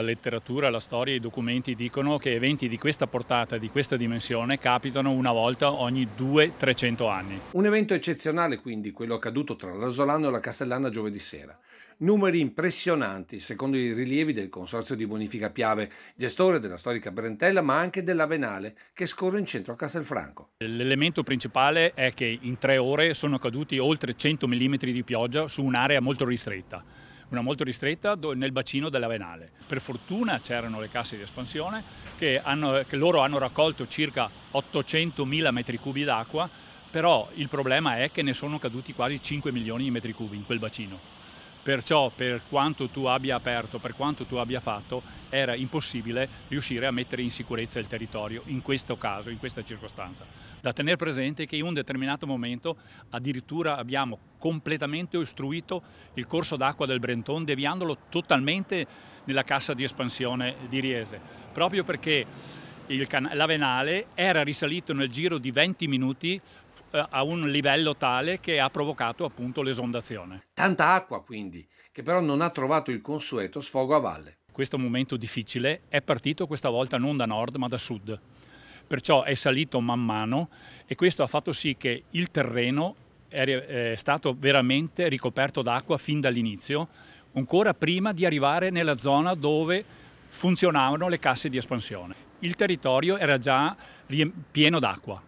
la letteratura, la storia, i documenti dicono che eventi di questa portata, di questa dimensione, capitano una volta ogni 200-300 anni. Un evento eccezionale quindi quello accaduto tra l'Asolano e la Castellana giovedì sera. Numeri impressionanti secondo i rilievi del Consorzio di Bonifica Piave, gestore della storica Brentella ma anche della Venale, che scorre in centro a Castelfranco. L'elemento principale è che in tre ore sono caduti oltre 100 mm di pioggia su un'area molto ristretta una molto ristretta nel bacino della Venale. Per fortuna c'erano le casse di espansione che, hanno, che loro hanno raccolto circa 800.000 metri cubi d'acqua, però il problema è che ne sono caduti quasi 5 milioni di metri cubi in quel bacino Perciò per quanto tu abbia aperto, per quanto tu abbia fatto, era impossibile riuscire a mettere in sicurezza il territorio in questo caso, in questa circostanza. Da tenere presente che in un determinato momento addirittura abbiamo completamente ostruito il corso d'acqua del Brenton deviandolo totalmente nella cassa di espansione di Riese, proprio perché la venale era risalito nel giro di 20 minuti eh, a un livello tale che ha provocato appunto l'esondazione. Tanta acqua quindi, che però non ha trovato il consueto sfogo a valle. Questo momento difficile è partito questa volta non da nord ma da sud, perciò è salito man mano e questo ha fatto sì che il terreno è stato veramente ricoperto d'acqua fin dall'inizio, ancora prima di arrivare nella zona dove funzionavano le casse di espansione. Il territorio era già pieno d'acqua.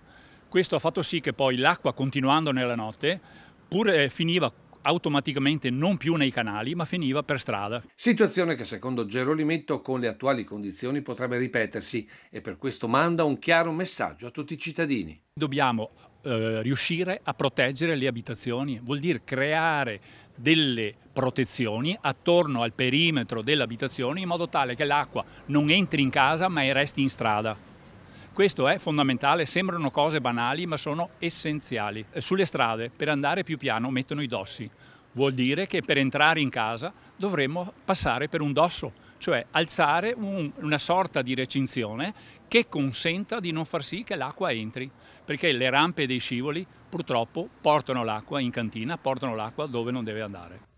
Questo ha fatto sì che poi l'acqua, continuando nella notte, pur eh, finiva automaticamente non più nei canali, ma finiva per strada. Situazione che secondo Gerolimetto con le attuali condizioni potrebbe ripetersi e per questo manda un chiaro messaggio a tutti i cittadini. Dobbiamo eh, riuscire a proteggere le abitazioni, vuol dire creare delle protezioni attorno al perimetro dell'abitazione in modo tale che l'acqua non entri in casa ma resti in strada. Questo è fondamentale, sembrano cose banali ma sono essenziali. Eh, sulle strade per andare più piano mettono i dossi. Vuol dire che per entrare in casa dovremmo passare per un dosso, cioè alzare un, una sorta di recinzione che consenta di non far sì che l'acqua entri, perché le rampe dei scivoli purtroppo portano l'acqua in cantina, portano l'acqua dove non deve andare.